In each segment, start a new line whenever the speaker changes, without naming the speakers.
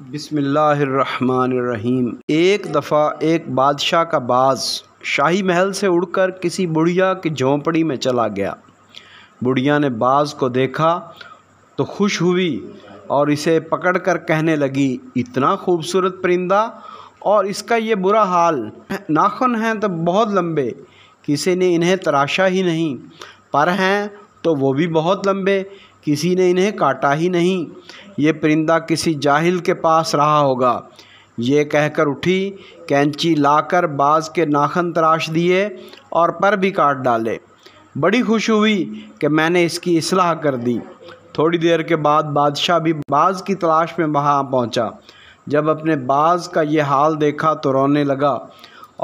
बिसमीम एक दफ़ा एक बादशाह का बाज शाही महल से उड़कर किसी बुढ़िया की झोंपड़ी में चला गया बुढ़िया ने बाज को देखा तो खुश हुई और इसे पकड़कर कहने लगी इतना खूबसूरत परिंदा और इसका ये बुरा हाल नाखून हैं तो बहुत लंबे किसी ने इन्हें तराशा ही नहीं पर हैं तो वो भी बहुत लंबे किसी ने इन्हें काटा ही नहीं ये परिंदा किसी जाहिल के पास रहा होगा ये कहकर उठी कैंची लाकर बाज के नाखन तराश दिए और पर भी काट डाले बड़ी खुश हुई कि मैंने इसकी असलाह कर दी थोड़ी देर के बाद बादशाह भी बाज की तलाश में वहाँ पहुँचा जब अपने बाज का ये हाल देखा तो रोने लगा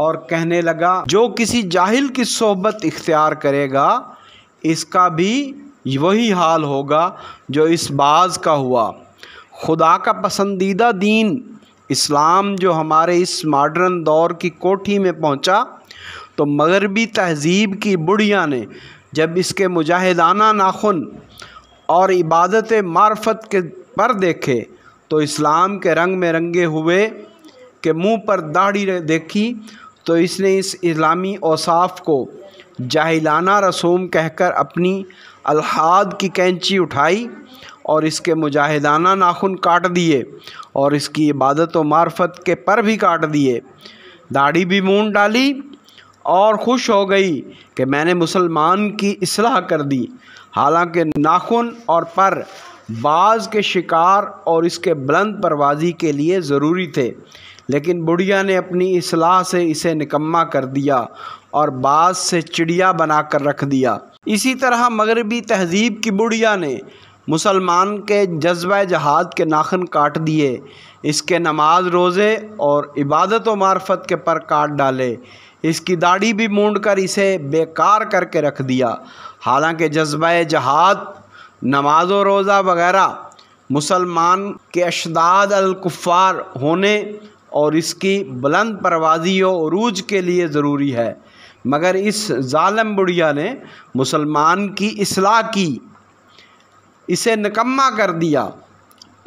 और कहने लगा जो किसी जाहिल की सोहबत इख्तियार करेगा इसका भी वही हाल होगा जो इस बाज का हुआ खुदा का पसंदीदा दीन इस्लाम जो हमारे इस मॉडर्न दौर की कोठी में पहुंचा तो मगरबी तहजीब की बुढ़िया ने जब इसके मुजाहिदाना नाखुन और इबादत मार्फत के पर देखे तो इस्लाम के रंग में रंगे हुए के मुंह पर दाढ़ी देखी तो इसने इस इस्लामी औसाफ को जाहिलाना रसूम कहकर अपनी अलहाद की कैंची उठाई और इसके मुजाहिदाना नाखून काट दिए और इसकी इबादत व मार्फत के पर भी काट दिए दाढ़ी भी मून डाली और खुश हो गई कि मैंने मुसलमान की असलाह कर दी हालांकि नाखून और पर बाज़ के शिकार और इसके बुलंद परवाजी के लिए ज़रूरी थे लेकिन बुढ़िया ने अपनी असलाह से इसे निकम्मा कर दिया और बाज से चिड़िया बनाकर रख दिया इसी तरह मगरबी तहजीब की बुढ़िया ने मुसलमान के जज्बा जहाद के नाखन काट दिए इसके नमाज रोज़े और इबादत व मार्फत के पर काट डाले इसकी दाढ़ी भी मूंड कर इसे बेकार करके रख दिया हालांकि जज्बा जहाद नमाज व रोज़ा वगैरह मुसलमान के अशदाद अलकुफ़ार होने और इसकी बुलंद परवाजी वरूज के लिए ज़रूरी है मगर इस ालम बुढ़िया ने मुसलमान की असलाह की इसे निकम्मा कर दिया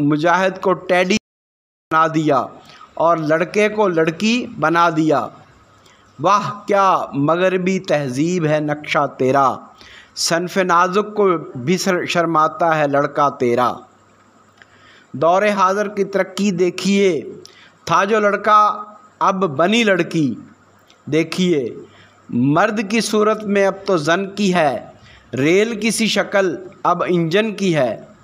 मुजाहिद को टैडी बना दिया और लड़के को लड़की बना दिया वाह क्या मगरबी तहजीब है नक्शा तेरा सनफ नाजुक को भी शर्माता है लड़का तेरा दौर हाज़र की तरक्की देखिए था जो लड़का अब बनी लड़की देखिए मर्द की सूरत में अब तो जन की है रेल की सी शक्ल अब इंजन की है